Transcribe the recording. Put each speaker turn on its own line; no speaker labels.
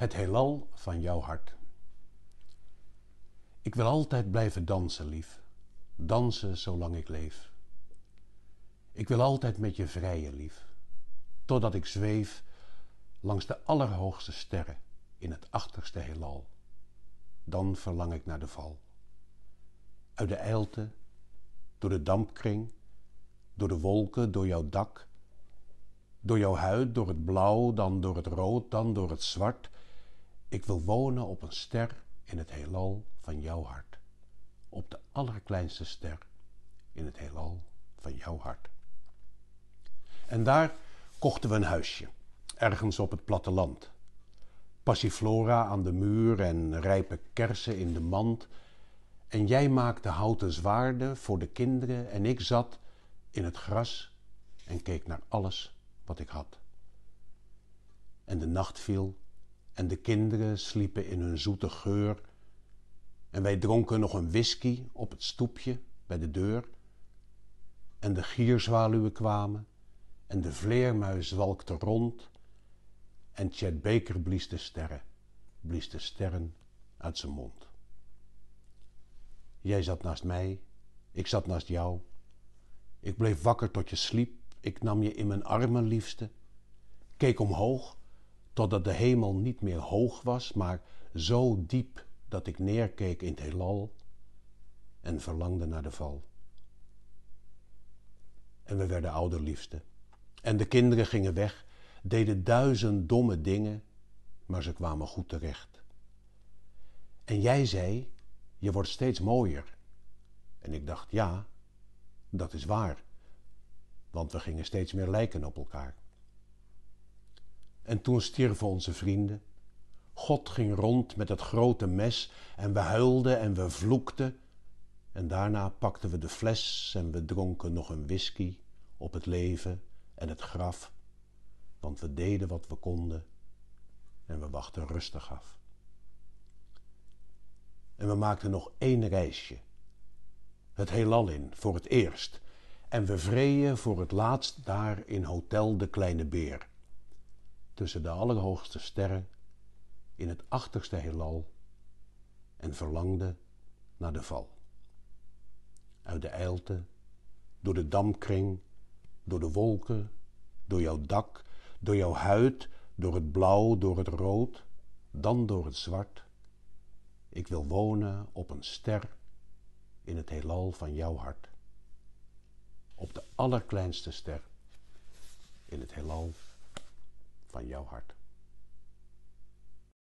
Het heelal van jouw hart. Ik wil altijd blijven dansen, lief. Dansen zolang ik leef. Ik wil altijd met je vrijen, lief. Totdat ik zweef langs de allerhoogste sterren in het achterste heelal. Dan verlang ik naar de val. Uit de eilte, door de dampkring, door de wolken, door jouw dak, door jouw huid, door het blauw, dan door het rood, dan door het zwart ik wil wonen op een ster in het heelal van jouw hart. Op de allerkleinste ster in het heelal van jouw hart. En daar kochten we een huisje, ergens op het platteland. Passiflora aan de muur en rijpe kersen in de mand. En jij maakte houten zwaarden voor de kinderen en ik zat in het gras en keek naar alles wat ik had. En de nacht viel en de kinderen sliepen in hun zoete geur. En wij dronken nog een whisky op het stoepje bij de deur. En de gierzwaluwen kwamen en de vleermuis walkte rond. En Chet Baker blies de sterren, blies de sterren uit zijn mond. Jij zat naast mij, ik zat naast jou. Ik bleef wakker tot je sliep, ik nam je in mijn armen, liefste. Keek omhoog totdat de hemel niet meer hoog was, maar zo diep dat ik neerkeek in het heelal en verlangde naar de val. En we werden ouder, liefste. En de kinderen gingen weg, deden duizend domme dingen, maar ze kwamen goed terecht. En jij zei, je wordt steeds mooier. En ik dacht, ja, dat is waar. Want we gingen steeds meer lijken op elkaar. En toen stierven onze vrienden. God ging rond met het grote mes en we huilden en we vloekten. En daarna pakten we de fles en we dronken nog een whisky op het leven en het graf. Want we deden wat we konden en we wachten rustig af. En we maakten nog één reisje. Het heelal in, voor het eerst. En we vreden voor het laatst daar in Hotel de Kleine Beer tussen de allerhoogste sterren in het achterste heelal en verlangde naar de val. Uit de eilte, door de dampkring, door de wolken, door jouw dak, door jouw huid, door het blauw, door het rood, dan door het zwart. Ik wil wonen op een ster in het heelal van jouw hart. Op de allerkleinste ster in het heelal van jouw hart.